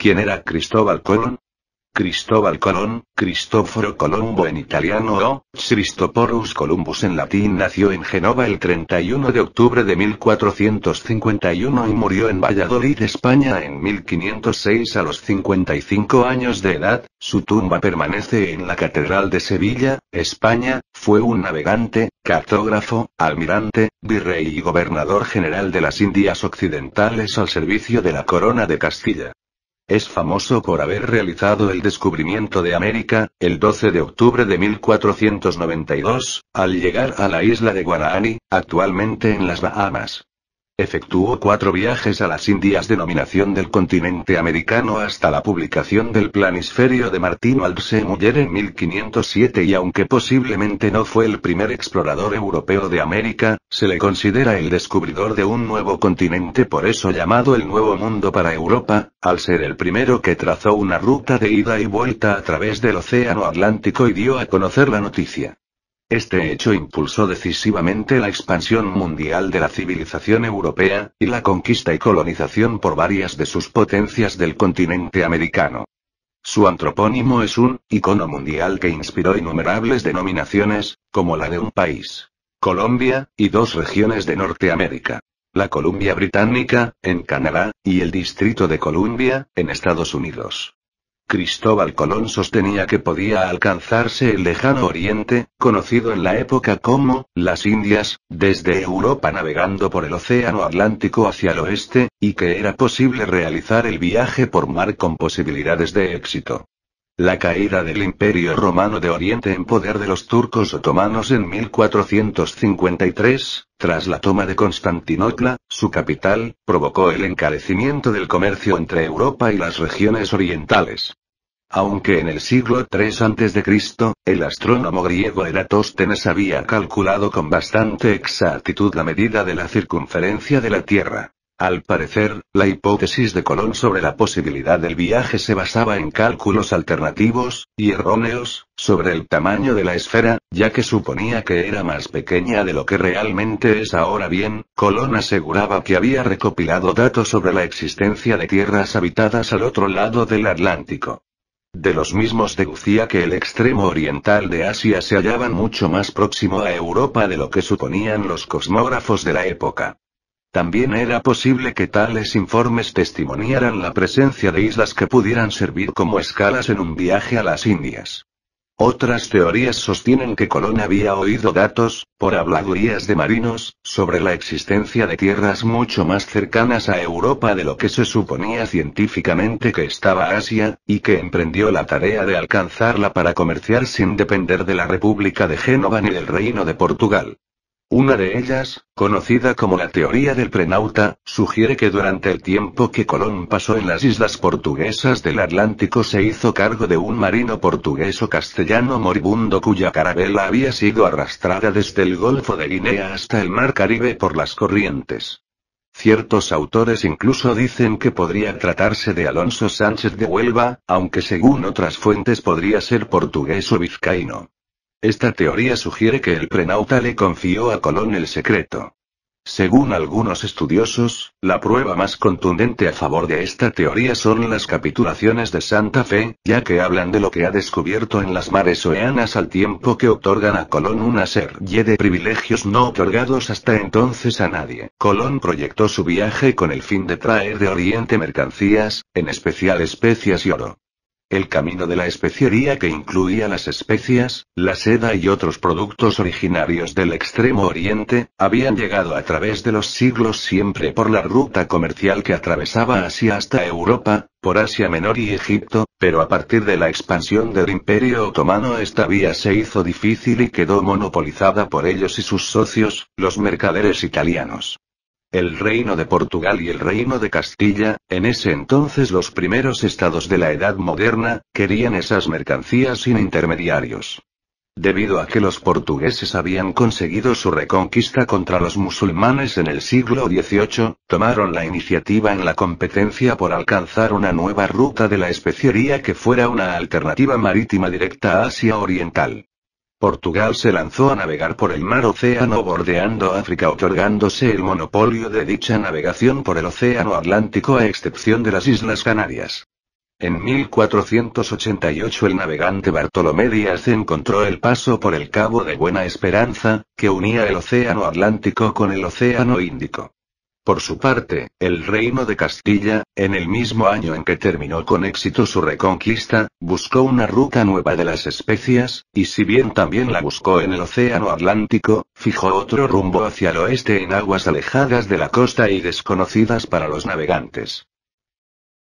¿Quién era Cristóbal Colón? Cristóbal Colón, Cristóforo Colombo en italiano o cristoporus Columbus en latín nació en Genova el 31 de octubre de 1451 y murió en Valladolid, España en 1506 a los 55 años de edad, su tumba permanece en la Catedral de Sevilla, España, fue un navegante, cartógrafo, almirante, virrey y gobernador general de las Indias Occidentales al servicio de la Corona de Castilla. Es famoso por haber realizado el descubrimiento de América, el 12 de octubre de 1492, al llegar a la isla de Guanahani, actualmente en las Bahamas. Efectuó cuatro viajes a las Indias denominación del continente americano hasta la publicación del planisferio de Martín Waldse Muller en 1507 y aunque posiblemente no fue el primer explorador europeo de América, se le considera el descubridor de un nuevo continente por eso llamado el Nuevo Mundo para Europa, al ser el primero que trazó una ruta de ida y vuelta a través del Océano Atlántico y dio a conocer la noticia. Este hecho impulsó decisivamente la expansión mundial de la civilización europea, y la conquista y colonización por varias de sus potencias del continente americano. Su antropónimo es un icono mundial que inspiró innumerables denominaciones, como la de un país, Colombia, y dos regiones de Norteamérica. La Columbia Británica, en Canadá, y el Distrito de Columbia, en Estados Unidos. Cristóbal Colón sostenía que podía alcanzarse el lejano oriente, conocido en la época como las Indias, desde Europa navegando por el Océano Atlántico hacia el oeste, y que era posible realizar el viaje por mar con posibilidades de éxito. La caída del Imperio Romano de Oriente en poder de los turcos otomanos en 1453, tras la toma de Constantinopla, su capital, provocó el encarecimiento del comercio entre Europa y las regiones orientales. Aunque en el siglo III a.C., el astrónomo griego Eratóstenes había calculado con bastante exactitud la medida de la circunferencia de la Tierra. Al parecer, la hipótesis de Colón sobre la posibilidad del viaje se basaba en cálculos alternativos, y erróneos, sobre el tamaño de la esfera, ya que suponía que era más pequeña de lo que realmente es ahora bien, Colón aseguraba que había recopilado datos sobre la existencia de tierras habitadas al otro lado del Atlántico. De los mismos deducía que el extremo oriental de Asia se hallaba mucho más próximo a Europa de lo que suponían los cosmógrafos de la época. También era posible que tales informes testimoniaran la presencia de islas que pudieran servir como escalas en un viaje a las Indias. Otras teorías sostienen que Colón había oído datos, por habladurías de marinos, sobre la existencia de tierras mucho más cercanas a Europa de lo que se suponía científicamente que estaba Asia, y que emprendió la tarea de alcanzarla para comerciar sin depender de la República de Génova ni del Reino de Portugal. Una de ellas, conocida como la teoría del prenauta, sugiere que durante el tiempo que Colón pasó en las islas portuguesas del Atlántico se hizo cargo de un marino portugués o castellano moribundo cuya carabela había sido arrastrada desde el Golfo de Guinea hasta el Mar Caribe por las corrientes. Ciertos autores incluso dicen que podría tratarse de Alonso Sánchez de Huelva, aunque según otras fuentes podría ser portugués o vizcaíno. Esta teoría sugiere que el prenauta le confió a Colón el secreto. Según algunos estudiosos, la prueba más contundente a favor de esta teoría son las capitulaciones de Santa Fe, ya que hablan de lo que ha descubierto en las mares oeanas al tiempo que otorgan a Colón una serie de privilegios no otorgados hasta entonces a nadie. Colón proyectó su viaje con el fin de traer de Oriente mercancías, en especial especias y oro. El camino de la especiería que incluía las especias, la seda y otros productos originarios del Extremo Oriente, habían llegado a través de los siglos siempre por la ruta comercial que atravesaba Asia hasta Europa, por Asia Menor y Egipto, pero a partir de la expansión del Imperio Otomano esta vía se hizo difícil y quedó monopolizada por ellos y sus socios, los mercaderes italianos el Reino de Portugal y el Reino de Castilla, en ese entonces los primeros estados de la Edad Moderna, querían esas mercancías sin intermediarios. Debido a que los portugueses habían conseguido su reconquista contra los musulmanes en el siglo XVIII, tomaron la iniciativa en la competencia por alcanzar una nueva ruta de la especiería que fuera una alternativa marítima directa a Asia Oriental. Portugal se lanzó a navegar por el mar Océano bordeando África otorgándose el monopolio de dicha navegación por el Océano Atlántico a excepción de las Islas Canarias. En 1488 el navegante Bartolomé Díaz encontró el paso por el Cabo de Buena Esperanza, que unía el Océano Atlántico con el Océano Índico. Por su parte, el reino de Castilla, en el mismo año en que terminó con éxito su reconquista, buscó una ruta nueva de las especias, y si bien también la buscó en el Océano Atlántico, fijó otro rumbo hacia el oeste en aguas alejadas de la costa y desconocidas para los navegantes.